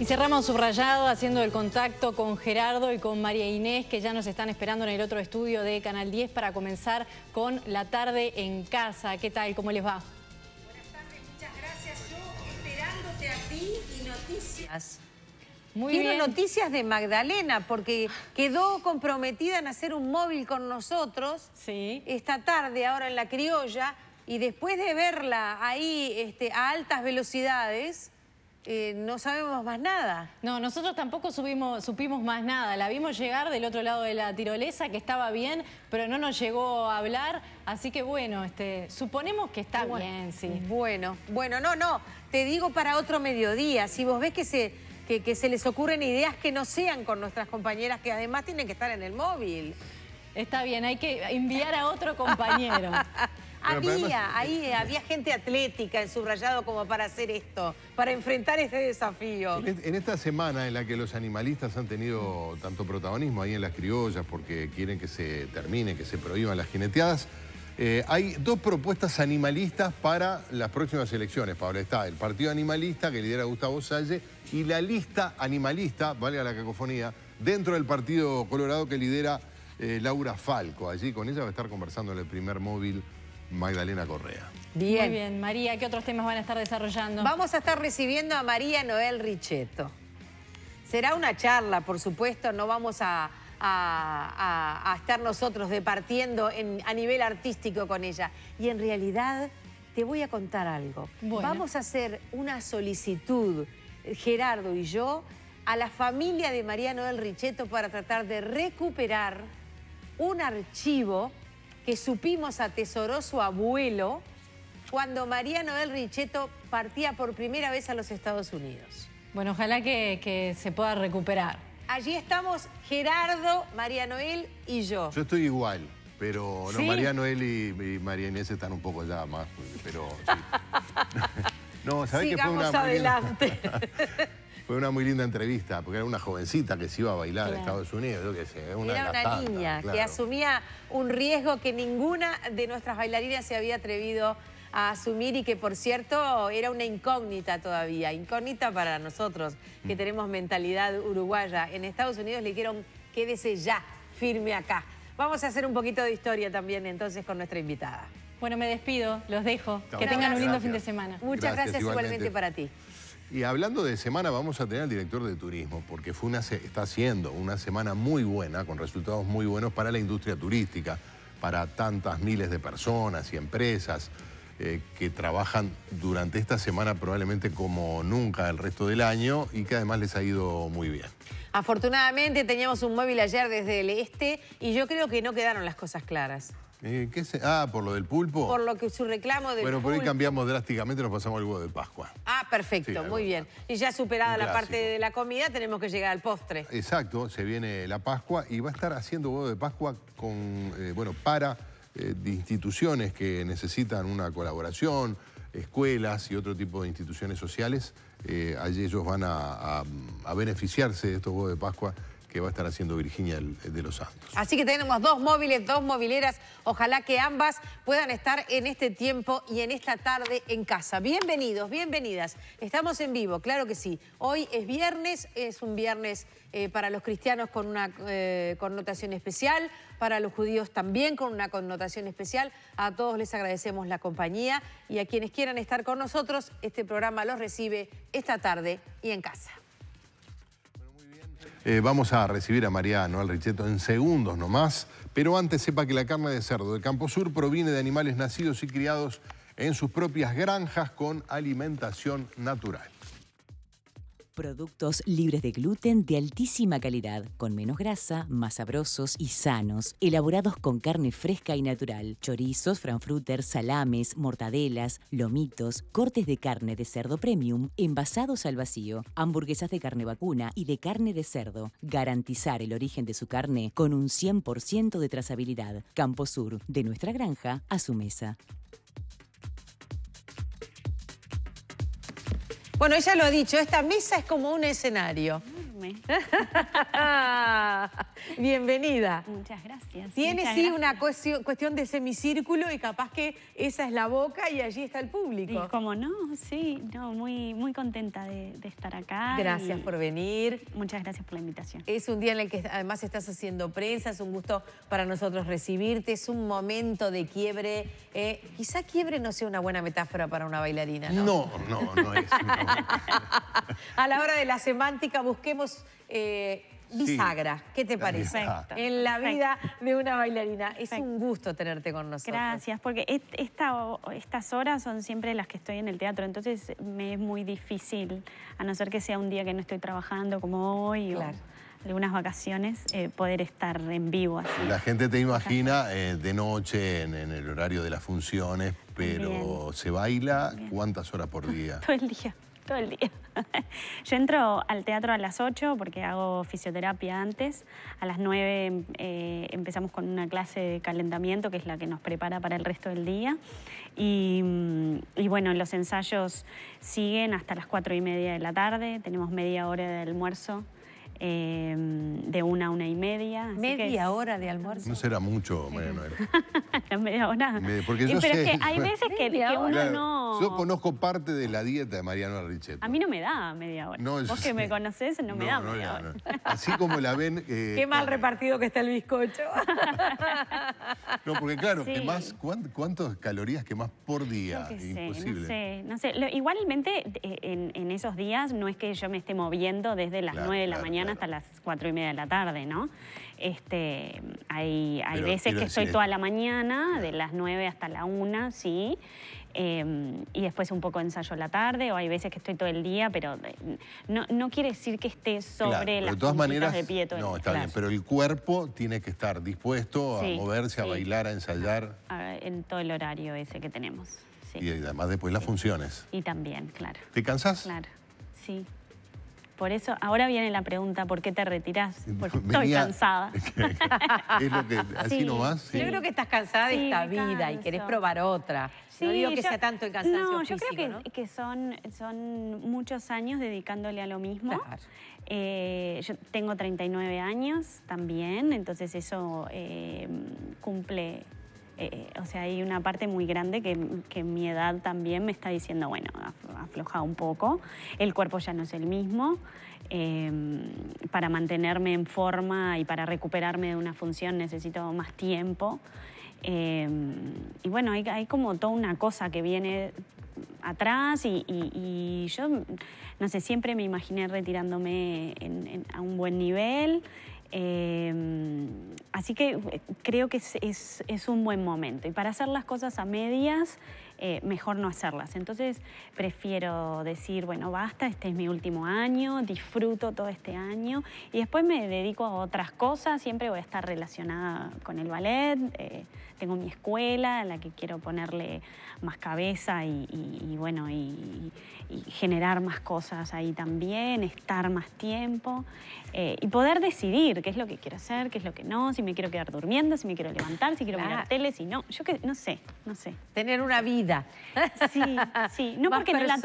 Y cerramos subrayado haciendo el contacto con Gerardo y con María Inés, que ya nos están esperando en el otro estudio de Canal 10 para comenzar con la tarde en casa. ¿Qué tal? ¿Cómo les va? Buenas tardes, muchas gracias. Yo esperándote a ti y noticias. Muy Quiero noticias de Magdalena, porque quedó comprometida en hacer un móvil con nosotros sí. esta tarde, ahora en La Criolla, y después de verla ahí este, a altas velocidades eh, no sabemos más nada. No, nosotros tampoco supimos más nada. La vimos llegar del otro lado de la tirolesa, que estaba bien, pero no nos llegó a hablar. Así que bueno, este, suponemos que está bien, sí. Bueno, bueno, no, no. Te digo para otro mediodía. Si vos ves que se, que, que se les ocurren ideas que no sean con nuestras compañeras, que además tienen que estar en el móvil. Está bien, hay que enviar a otro compañero. había, ahí, había gente atlética en subrayado como para hacer esto, para enfrentar este desafío. En, esta semana en la que los animalistas han tenido tanto protagonismo ahí en las criollas porque quieren que se termine, que se prohíban las jineteadas, eh, hay dos propuestas animalistas para las próximas elecciones, Pablo. Está el Partido Animalista, que lidera Gustavo Salle, y la lista animalista, valga la cacofonía, dentro del Partido Colorado que lidera eh, Laura Falco. Allí con ella va a estar conversando en el primer móvil Magdalena Correa. Bien. Muy bien. María, ¿qué otros temas van a estar desarrollando? Vamos a estar recibiendo a María Noel Richeto. Será una charla, por supuesto, no vamos a, a, estar nosotros departiendo a nivel artístico con ella. Y en realidad, te voy a contar algo. Vamos a hacer una solicitud, Gerardo y yo, a la familia de María Noel Richeto para tratar de recuperar un archivo que supimos atesoró su abuelo cuando María Noel Richeto partía por primera vez a los Estados Unidos. Bueno, ojalá que, se pueda recuperar. Allí estamos Gerardo, María Noel y yo. Yo estoy igual. Pero María Noel y, María Inés están un poco ya más, pero sí. no, Sigamos adelante. Fue una muy linda entrevista, porque era una jovencita que se iba a bailar en Estados Unidos, yo qué sé. Una era una niña que asumía un riesgo que ninguna de nuestras bailarinas se había atrevido a asumir y que, por cierto, era una incógnita todavía. Incógnita para nosotros, que mm. tenemos mentalidad uruguaya. En Estados Unidos le dijeron, quédese ya, firme acá. Vamos a hacer un poquito de historia también, entonces, con nuestra invitada. Bueno, me despido, los dejo. Que tengan un lindo fin de semana. Muchas gracias, igualmente para ti. Y hablando de semana, vamos a tener al director de turismo, porque fue está haciendo una semana muy buena, con resultados muy buenos para la industria turística, para tantas miles de personas y empresas eh, que trabajan durante esta semana probablemente como nunca el resto del año y que además les ha ido muy bien. Afortunadamente teníamos un móvil ayer desde el este y yo creo que no quedaron las cosas claras. Eh, ¿qué se... Ah, por lo del pulpo. Por lo que su reclamo del Bueno, por ahí cambiamos drásticamente, nos pasamos al huevo de Pascua. Ah, perfecto, muy bien. Y ya superada la parte de la comida, tenemos que llegar al postre. Exacto, se viene la Pascua y va a estar haciendo huevo de Pascua con, eh, bueno, para eh, instituciones que necesitan una colaboración, escuelas y otro tipo de instituciones sociales. Eh, allí ellos van a beneficiarse de estos huevos de Pascua que va a estar haciendo Virginia de los Santos. Así que tenemos dos móviles, dos mobileras. Ojalá que ambas puedan estar en este tiempo y en esta tarde en casa. Bienvenidos, bienvenidas. Estamos en vivo, claro que sí. Hoy es viernes, es un viernes eh, para los cristianos con una eh, connotación especial, para los judíos también con una connotación especial. A todos les agradecemos la compañía y a quienes quieran estar con nosotros, este programa los recibe esta tarde y en casa. Eh, vamos a recibir a Mariano, al Richeto en segundos nomás, pero antes sepa que la carne de cerdo del Campo Sur proviene de animales nacidos y criados en sus propias granjas con alimentación natural. Productos libres de gluten de altísima calidad, con menos grasa, más sabrosos y sanos, elaborados con carne fresca y natural, chorizos, franfruter, salames, mortadelas, lomitos, cortes de carne de cerdo premium, envasados al vacío, hamburguesas de carne vacuna y de carne de cerdo. Garantizar el origen de su carne con un 100% de trazabilidad. Campo Sur, de nuestra granja a su mesa. Bueno, ella lo ha dicho, esta mesa es como un escenario. Bienvenida. Muchas gracias. Tiene sí una cuestión, de semicírculo y capaz que esa es la boca y allí está el público. Y como no, sí, no, muy, muy contenta de, estar acá. Gracias por venir. Muchas gracias por la invitación. Es un día en el que además estás haciendo prensa, es un gusto para nosotros recibirte, es un momento de quiebre. Eh, quizá quiebre no sea una buena metáfora para una bailarina, ¿no? No, no, no es. A la hora de la semántica busquemos... Eh, bisagra. ¿Qué te parece? En la vida de una bailarina. Es un gusto tenerte con nosotros. Gracias, porque estas horas son siempre las que estoy en el teatro, entonces me es muy difícil, a no ser que sea un día que no estoy trabajando como hoy. O algunas vacaciones, eh, poder estar en vivo La gente te imagina eh, de noche, en, el horario de las funciones, pero ¿se baila cuántas horas por día? Todo el día todo el día. Yo entro al teatro a las 8 porque hago fisioterapia antes. A las 9 eh, empezamos con una clase de calentamiento que es la que nos prepara para el resto del día. Y, mm, y, bueno, los ensayos siguen hasta las 4 y media de la tarde. Tenemos media hora de almuerzo Em, de una a una y media. media hora de almuerzo. No será mucho, María Noel. media hora. Porque eh, yo pero es que hay veces que, uno no. Yo conozco parte de la dieta de Mariano Richet. A mí no me da media hora. Vos que me conocés, no me da media hora. Así como la ven. Eh, qué mal repartido que está el bizcocho. no, porque claro, más, ¿cuántas calorías quemás por día? Imposible. no sé, no sé. igualmente, eh, en, esos días no es que yo me esté moviendo desde las nueve 9 de la mañana hasta las cuatro y media de la tarde, ¿no? Este, hay hay veces que estoy toda la mañana, de las 9 hasta la una, sí. Em, y después un poco ensayo la tarde, o hay veces que estoy todo el día, pero eh, no, quiere decir que esté sobre las de de pie todo No, está bien, pero el cuerpo tiene que estar dispuesto a moverse, a bailar, a ensayar. en todo el horario ese que tenemos. Y además después las funciones. Y también, claro. ¿Te cansás? Claro, sí. Por eso, ahora viene la pregunta, ¿por qué te retirás? Porque estoy cansada. así Yo creo que estás cansada de esta vida y querés probar otra. no digo que sea tanto el cansancio No, yo creo que, son, son muchos años dedicándole a lo mismo. Eh, yo tengo 39 años también, entonces eso eh, cumple eh, eh, o sea, hay una parte muy grande que, que, mi edad también me está diciendo, bueno, afloja un poco, el cuerpo ya no es el mismo, em, para mantenerme en forma y para recuperarme de una función necesito más tiempo. Em, y bueno, hay, como toda una cosa que viene atrás y, yo, no sé, siempre me imaginé retirándome a un buen nivel, Em, así que eh, creo que es, un buen momento. Y para hacer las cosas a medias eh, mejor no hacerlas. Entonces prefiero decir, bueno, basta, este es mi último año, disfruto todo este año y después me dedico a otras cosas, siempre voy a estar relacionada con el ballet, eh, tengo mi escuela a la que quiero ponerle más cabeza y, bueno, y, generar más cosas ahí también, estar más tiempo eh, y poder decidir qué es lo que quiero hacer, qué es lo que no, si me quiero quedar durmiendo, si me quiero levantar, si quiero ver mirar tele, si no, yo que no sé, no sé. Tener una vida Sí, sí, no porque la claro, has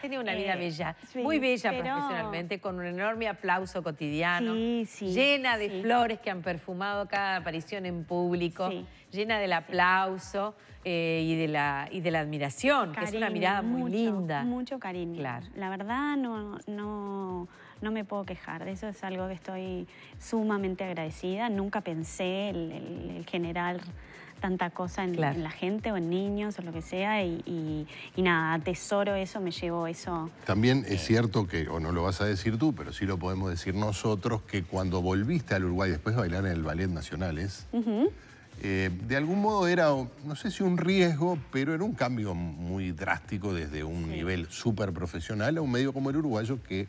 tenido una vida eh, bella, muy bella profesionalmente, con un enorme aplauso cotidiano, llena de flores que han perfumado cada aparición en público, llena del aplauso. Eh, y, de la, admiración, que es una mirada muy linda. Mucho cariño. La verdad no, no, no me puedo quejar, de eso es algo que estoy sumamente agradecida. Nunca pensé el, general tanta cosa en, la gente o en niños o lo que sea y, nada, tesoro eso, me llevó eso. También es cierto que, o no lo vas a decir tú, pero sí lo podemos decir nosotros, que cuando volviste al Uruguay después de bailar en el Ballet Nacionales, eh, de algún modo era, no sé si un riesgo, pero era un cambio muy drástico desde un nivel súper profesional a un medio como el uruguayo que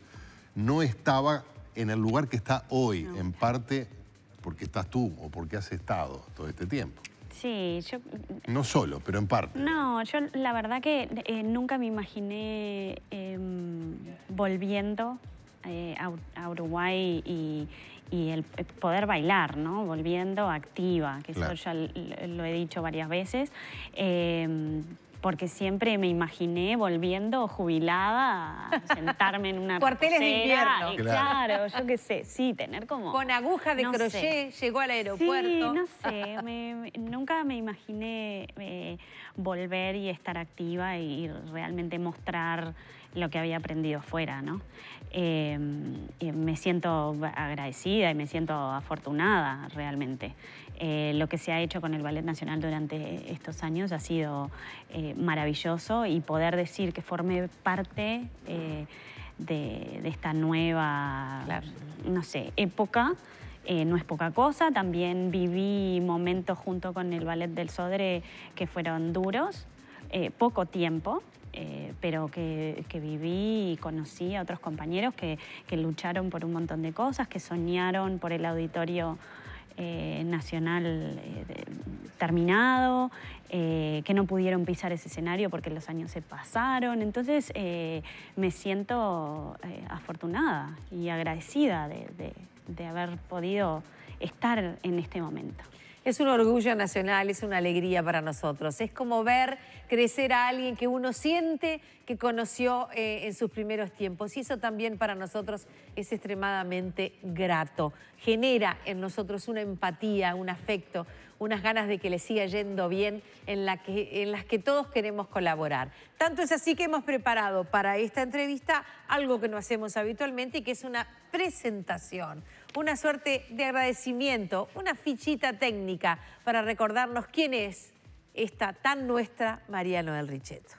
no estaba en el lugar que está hoy, en parte porque estás tú o porque has estado todo este tiempo. Sí, yo... Mm, no solo, pero en parte. No, yo la verdad que eh, nunca me imaginé em, volviendo eh, a, Uruguay y, el, eh, poder bailar, ¿no? Volviendo activa, que eso ya lo, lo he dicho varias veces. Em, porque siempre me imaginé volviendo jubilada, a sentarme en una Cuarteles de invierno. claro. yo qué sé, sí, tener como... Con aguja de crochet llegó al aeropuerto. Sí, no sé, nunca me imaginé eh, volver y estar activa y realmente mostrar lo que había aprendido fuera, ¿no? Em, eh, me siento agradecida y me siento afortunada realmente. Eh, lo que se ha hecho con el Ballet Nacional durante estos años ha sido eh, maravilloso y poder decir que formé parte de, esta nueva, no sé, época. no es poca cosa. También viví momentos junto con el Ballet del Sodre que fueron duros, poco tiempo, eh, pero que, viví y conocí a otros compañeros que, lucharon por un montón de cosas, que soñaron por el auditorio eh, nacional eh, terminado, que no pudieron pisar ese escenario porque los años se pasaron. Entonces me siento afortunada y agradecida de haber podido estar en este momento. Es un orgullo nacional, es una alegría para nosotros. Es como ver crecer a alguien que uno siente que conoció eh, en sus primeros tiempos. Y eso también para nosotros es extremadamente grato. Genera en nosotros una empatía, un afecto, unas ganas de que le siga yendo bien en, en las que todos queremos colaborar. Tanto es así que hemos preparado para esta entrevista algo que no hacemos habitualmente y que es una presentación una suerte de agradecimiento, una fichita técnica para recordarnos quién es esta tan nuestra María Noel Richeto.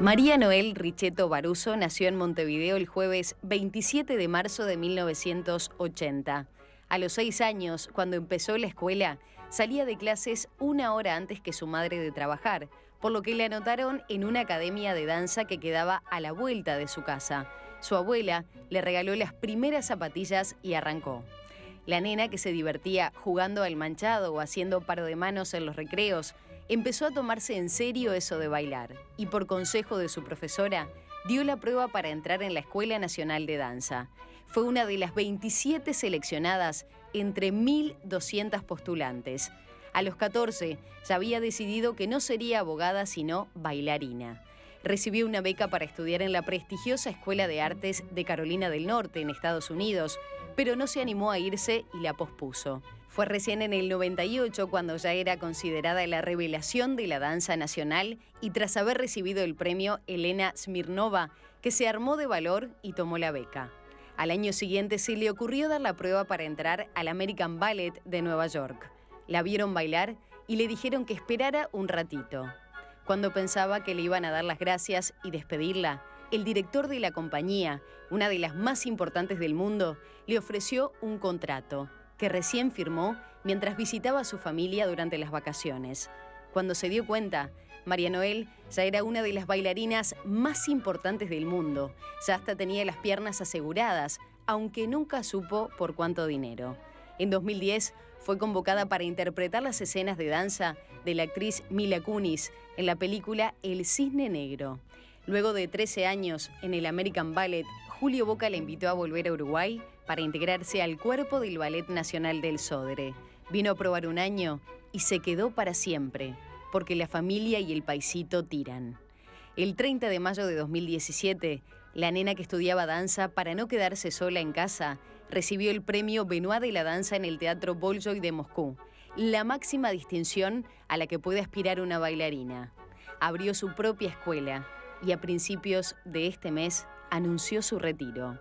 María Noel Richeto Baruso nació en Montevideo el jueves 27 de marzo de 1980. A los seis años, cuando empezó la escuela, salía de clases una hora antes que su madre de trabajar, por lo que le anotaron en una academia de danza que quedaba a la vuelta de su casa. Su abuela le regaló las primeras zapatillas y arrancó. La nena que se divertía jugando al manchado o haciendo par de manos en los recreos, empezó a tomarse en serio eso de bailar y por consejo de su profesora dio la prueba para entrar en la Escuela Nacional de Danza. Fue una de las 27 seleccionadas entre 1.200 postulantes a los 14 ya había decidido que no sería abogada sino bailarina. Recibió una beca para estudiar en la prestigiosa Escuela de Artes de Carolina del Norte, en Estados Unidos, pero no se animó a irse y la pospuso. Fue recién en el 98 cuando ya era considerada la revelación de la danza nacional y tras haber recibido el premio Elena Smirnova, que se armó de valor y tomó la beca. Al año siguiente se le ocurrió dar la prueba para entrar al American Ballet de Nueva York. La vieron bailar y le dijeron que esperara un ratito. Cuando pensaba que le iban a dar las gracias y despedirla, el director de la compañía, una de las más importantes del mundo, le ofreció un contrato que recién firmó mientras visitaba a su familia durante las vacaciones. Cuando se dio cuenta, María Noel ya era una de las bailarinas más importantes del mundo. Ya hasta tenía las piernas aseguradas, aunque nunca supo por cuánto dinero. En 2010 fue convocada para interpretar las escenas de danza de la actriz Mila Kunis en la película El Cisne Negro. Luego de 13 años en el American Ballet, Julio Boca la invitó a volver a Uruguay para integrarse al cuerpo del Ballet Nacional del Sodre. Vino a probar un año y se quedó para siempre, porque la familia y el paisito tiran. El 30 de mayo de 2017, la nena que estudiaba danza para no quedarse sola en casa Recibió el premio Benoit de la Danza en el Teatro Bolshoi de Moscú, la máxima distinción a la que puede aspirar una bailarina. Abrió su propia escuela y a principios de este mes anunció su retiro.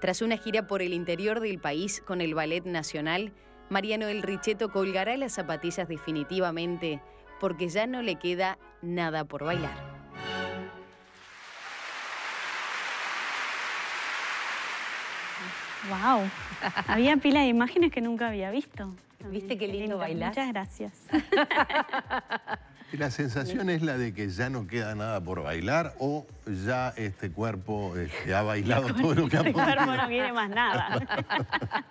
Tras una gira por el interior del país con el Ballet Nacional, Mariano El Richeto colgará las zapatillas definitivamente porque ya no le queda nada por bailar. ¡Wow! Había pila de imágenes que nunca había visto. ¿Viste qué lindo, qué lindo bailar? Muchas gracias. ¿La sensación es la de que ya no queda nada por bailar o ya este cuerpo este, ha bailado todo lo que ha podido? El cuerpo no viene más nada.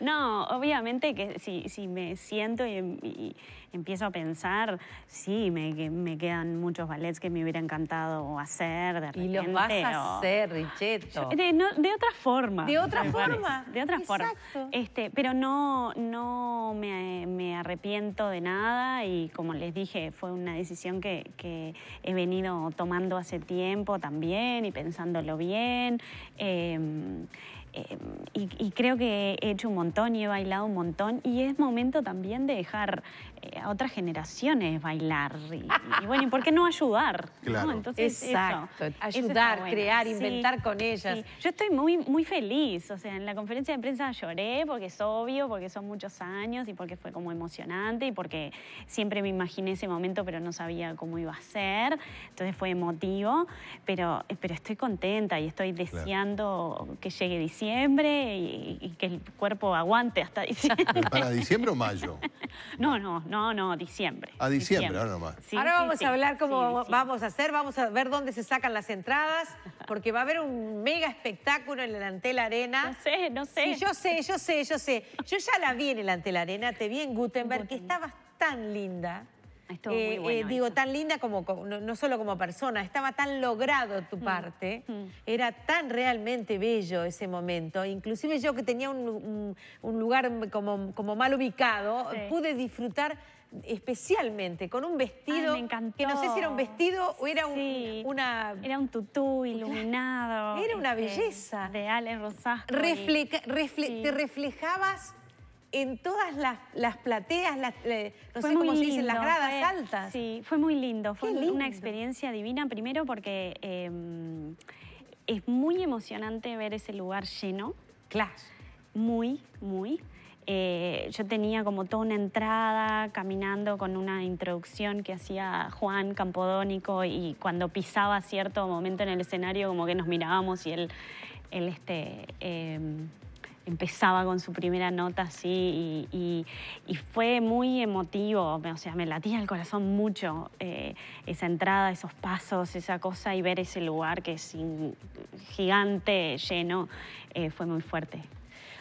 no, obviamente que si, si me siento y, empiezo a pensar, sí, me, quedan muchos ballets que me hubiera encantado hacer de repente. Y los vas hacer, Richetto. De, otra forma. ¿De otra forma? De otra forma. Este, pero no, no me arrepiento de nada y como les dije, fue una decisión que, he venido tomando hace tiempo también y pensándolo bien. Em, y, creo que he hecho un montón y he bailado un montón y es momento también de dejar eh, a otras generaciones bailar y, bueno, ¿y por qué no ayudar? Claro. Entonces, Exacto, ayudar, crear, inventar con ellas. Yo estoy muy, muy feliz, o sea, en la conferencia de prensa lloré porque es obvio, porque son muchos años y porque fue como emocionante y porque siempre me imaginé ese momento pero no sabía cómo iba a ser, entonces fue emotivo, pero, pero estoy contenta y estoy deseando que llegue diciembre diciembre y, que el cuerpo aguante hasta diciembre. ¿Para diciembre o mayo? No, no, no, no, diciembre. A ah, diciembre, ahora nomás. ahora vamos a hablar cómo vamos a hacer, vamos a ver dónde se sacan las entradas, porque va a haber un mega espectáculo en el Antel Arena. No sé, no sé. yo sé, yo sé, yo sé. Yo ya la vi en el Antel Arena, te vi en Gutenberg, que estabas tan linda. Eh, eh, digo, tan linda como, no, solo como persona, estaba tan logrado tu mm, parte, mm. era tan realmente bello ese momento, inclusive yo que tenía un, lugar como, mal ubicado, pude disfrutar especialmente con un vestido que no sé si era un vestido o era un, una era un tutú iluminado era una este, belleza de Ale Rosasco te reflejabas en todas las, plateas, las, eh, no sé cómo se dicen, las gradas altas. Sí, fue muy lindo. Fue una experiencia divina, primero porque em, es muy emocionante ver ese lugar lleno. Claro. Muy, muy. Eh, yo tenía como toda una entrada caminando con una introducción que hacía Juan Campodónico y cuando pisaba cierto momento en el escenario como que nos mirábamos y él, él este, em, empezaba con su primera nota así y, fue muy emotivo, o sea, me latía el corazón mucho eh, esa entrada, esos pasos, esa cosa y ver ese lugar que es gigante, lleno, eh, fue muy fuerte.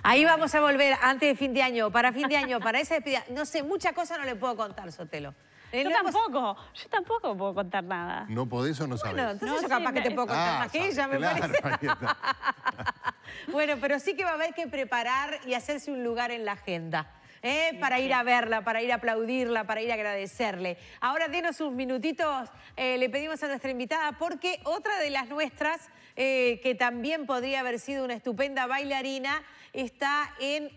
Ahí vamos a volver antes de fin de año, para fin de año, para esa despedida. No sé, mucha cosa no le puedo contar, Sotelo. Eh, yo tampoco, yo tampoco puedo contar nada. ¿No podés o no sabes? no, yo capaz que te puedo contar ah, me Bueno, pero sí que va a haber que preparar y hacerse un lugar en la agenda. ¿eh? Para ir a verla, para ir a aplaudirla, para ir a agradecerle. Ahora denos unos minutitos, eh, le pedimos a nuestra invitada, porque otra de las nuestras, eh, que también podría haber sido una estupenda bailarina, está en,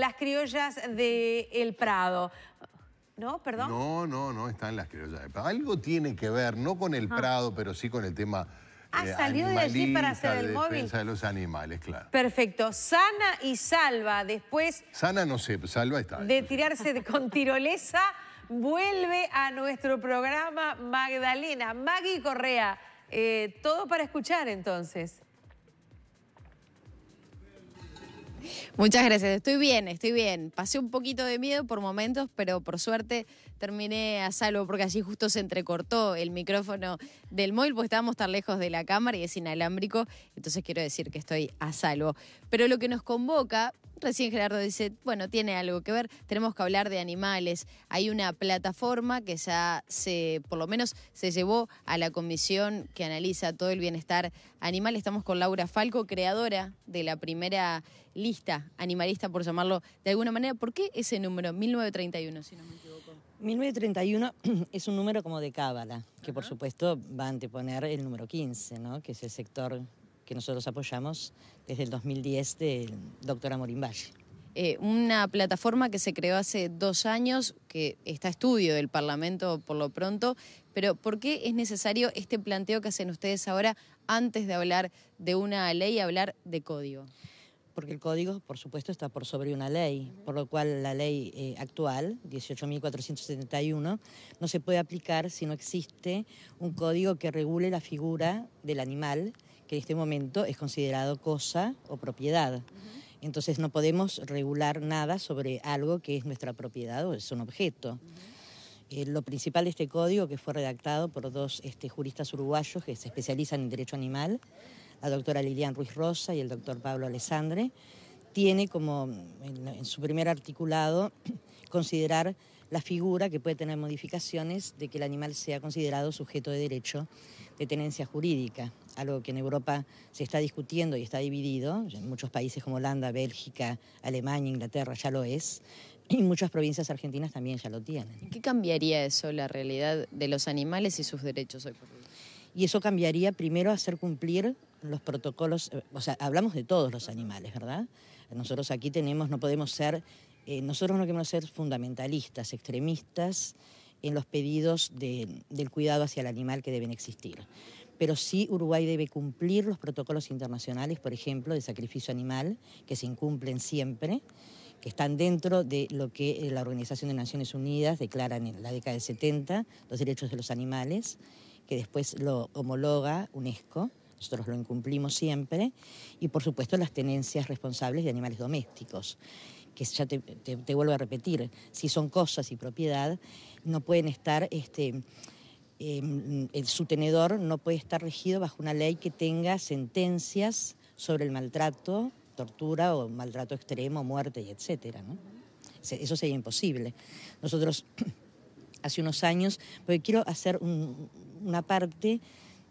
Las Criollas de El Prado. ¿No? ¿Perdón? No, no, no, está en Las Criollas del Prado. Algo tiene que ver, no con el Prado, pero sí con el tema ha ah, salido de allí para hacer el móvil. Defensa de los animales, claro. Perfecto. Sana y salva después. Sana no sé, salva está. De tirarse con tirolesa, vuelve a nuestro programa Magdalena. Maggie Correa. Eh, todo para escuchar entonces. Muchas gracias. Estoy bien, estoy bien. Pasé un poquito de miedo por momentos, pero por suerte terminé a salvo porque allí justo se entrecortó el micrófono del móvil porque estábamos tan lejos de la cámara y es inalámbrico. Entonces quiero decir que estoy a salvo. Pero lo que nos convoca Recién Gerardo dice, bueno, tiene algo que ver, tenemos que hablar de animales. Hay una plataforma que ya se, por lo menos, se llevó a la comisión que analiza todo el bienestar animal. Estamos con Laura Falco, creadora de la primera lista animalista, por llamarlo de alguna manera. ¿Por qué ese número, 1931, si no me equivoco? 1931 es un número como de cábala, que por supuesto va a anteponer el número 15, ¿no? Que es el sector que nosotros apoyamos desde el 2010 del doctor Amorín Valle. Eh, una plataforma que se creó hace dos años, que está a estudio del Parlamento por lo pronto, pero ¿por qué es necesario este planteo que hacen ustedes ahora antes de hablar de una ley, hablar de código? Porque el código, por supuesto, está por sobre una ley, por lo cual la ley eh, actual, 18.471, no se puede aplicar si no existe un código que regule la figura del animal que en este momento es considerado cosa o propiedad. Entonces no podemos regular nada sobre algo que es nuestra propiedad o es un objeto. Eh, lo principal de este código, que fue redactado por dos este, juristas uruguayos que se especializan en derecho animal, la doctora Lilian Ruiz Rosa y el doctor Pablo Alessandre, tiene como en su primer articulado considerar la figura que puede tener modificaciones de que el animal sea considerado sujeto de derecho de tenencia jurídica, algo que en Europa se está discutiendo y está dividido, en muchos países como Holanda, Bélgica, Alemania, Inglaterra ya lo es, y muchas provincias argentinas también ya lo tienen. ¿Qué cambiaría eso, la realidad de los animales y sus derechos Y eso cambiaría primero hacer cumplir los protocolos, eh, o sea, hablamos de todos los animales, ¿verdad? Nosotros aquí tenemos, no podemos ser eh, nosotros no queremos ser fundamentalistas, extremistas en los pedidos del cuidado hacia el animal que deben existir. Pero sí Uruguay debe cumplir los protocolos internacionales, por ejemplo, de sacrificio animal, que se incumplen siempre, que están dentro de lo que eh, la Organización de Naciones Unidas declara en la década del 70, los derechos de los animales, que después lo homologa UNESCO nosotros lo incumplimos siempre, y por supuesto las tenencias responsables de animales domésticos que ya te, vuelvo a repetir, si son cosas y propiedad, no pueden estar, este, em, el, su tenedor no puede estar regido bajo una ley que tenga sentencias sobre el maltrato, tortura o maltrato extremo, muerte y etcétera. Eso sería imposible. Nosotros hace unos años, porque quiero hacer una parte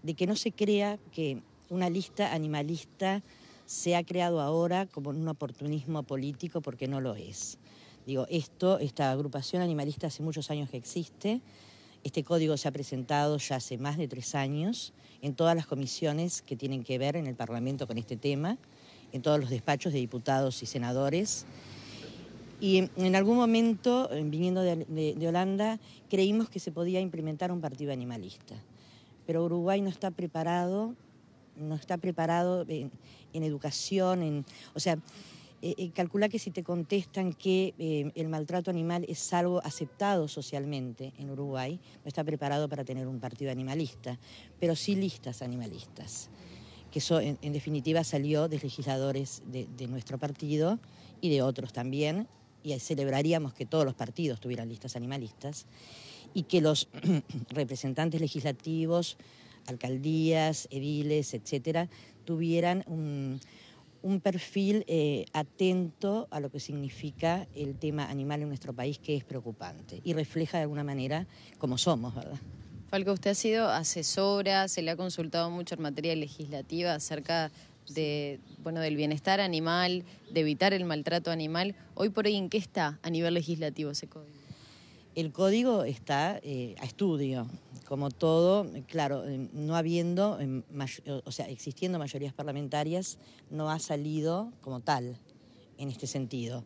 de que no se crea que una lista animalista se ha creado ahora como un oportunismo político porque no lo es. Digo, esto, esta agrupación animalista hace muchos años que existe, este código se ha presentado ya hace más de tres años en todas las comisiones que tienen que ver en el Parlamento con este tema, en todos los despachos de diputados y senadores. Y en algún momento, viniendo de, de Holanda, creímos que se podía implementar un partido animalista. Pero Uruguay no está preparado no está preparado en, educación, en, o sea, eh, eh, calcula que si te contestan que eh, el maltrato animal es algo aceptado socialmente en Uruguay, no está preparado para tener un partido animalista, pero sí listas animalistas, que eso en, definitiva salió de legisladores de nuestro partido y de otros también, y celebraríamos que todos los partidos tuvieran listas animalistas y que los representantes legislativos alcaldías, ediles, etcétera, tuvieran un, perfil eh, atento a lo que significa el tema animal en nuestro país, que es preocupante y refleja de alguna manera cómo somos, ¿verdad? Falco, usted ha sido asesora, se le ha consultado mucho en materia legislativa acerca de, bueno, del bienestar animal, de evitar el maltrato animal. Hoy por hoy, ¿en qué está a nivel legislativo ese código? El código está eh, a estudio, como todo, claro, em, no habiendo, em, o sea, existiendo mayorías parlamentarias, no ha salido como tal en este sentido.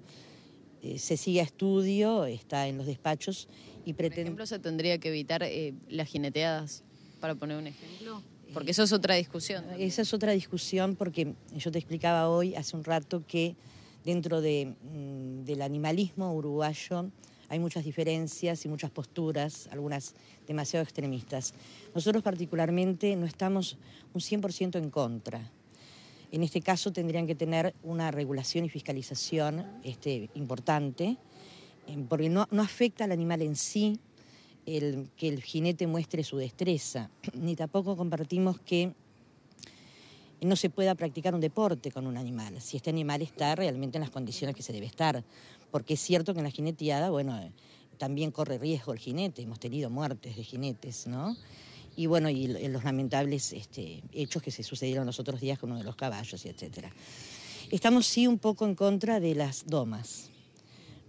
Eh, se sigue a estudio, está en los despachos y pretende... Por ejemplo, se tendría que evitar eh, las jineteadas, para poner un ejemplo. Eh, porque eso es otra discusión. Esa es otra discusión porque yo te explicaba hoy, hace un rato, que dentro mm, del animalismo uruguayo hay muchas diferencias y muchas posturas, algunas demasiado extremistas. Nosotros particularmente no estamos un 100% en contra. En este caso tendrían que tener una regulación y fiscalización este, importante, eh, porque no, afecta al animal en sí que el jinete muestre su destreza, ni tampoco compartimos que no se pueda practicar un deporte con un animal, si este animal está realmente en las condiciones que se debe estar porque es cierto que en la jineteada, bueno, eh, también corre riesgo el jinete, hemos tenido muertes de jinetes, ¿no? y bueno, y los lamentables este, hechos que se sucedieron los otros días con uno de los caballos, etc. Estamos sí un poco en contra de las domas,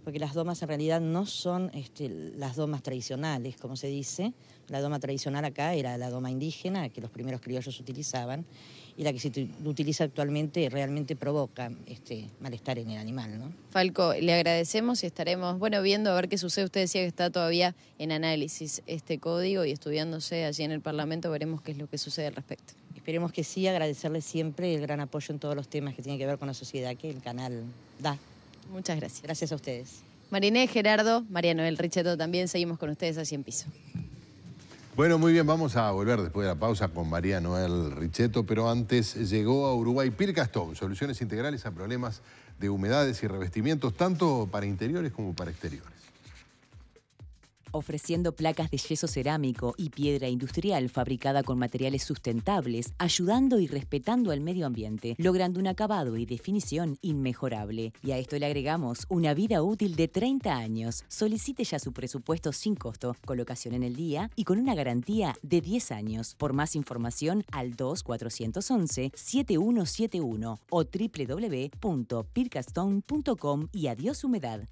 porque las domas en realidad no son este, las domas tradicionales, como se dice. La doma tradicional acá era la doma indígena que los primeros criollos utilizaban, y la que se utiliza actualmente realmente provoca este malestar en el animal. Falco, le agradecemos y estaremos bueno viendo a ver qué sucede. Usted decía que está todavía en análisis este código y estudiándose allí en el Parlamento veremos qué es lo que sucede al respecto. Esperemos que sí, agradecerle siempre el gran apoyo en todos los temas que tienen que ver con la sociedad que el canal da. Muchas gracias. Gracias a ustedes. Mariné, Gerardo, María Noel Richeto también, seguimos con ustedes así en piso. Bueno, muy bien, vamos a volver después de la pausa con María Noel Richeto, pero antes llegó a Uruguay Pircastón, soluciones integrales a problemas de humedades y revestimientos, tanto para interiores como para exteriores ofreciendo placas de yeso cerámico y piedra industrial fabricada con materiales sustentables, ayudando y respetando al medio ambiente, logrando un acabado y definición inmejorable. Y a esto le agregamos una vida útil de 30 años. Solicite ya su presupuesto sin costo, colocación en el día y con una garantía de 10 años. Por más información al 2411-7171 o www.pircastone.com y adiós humedad.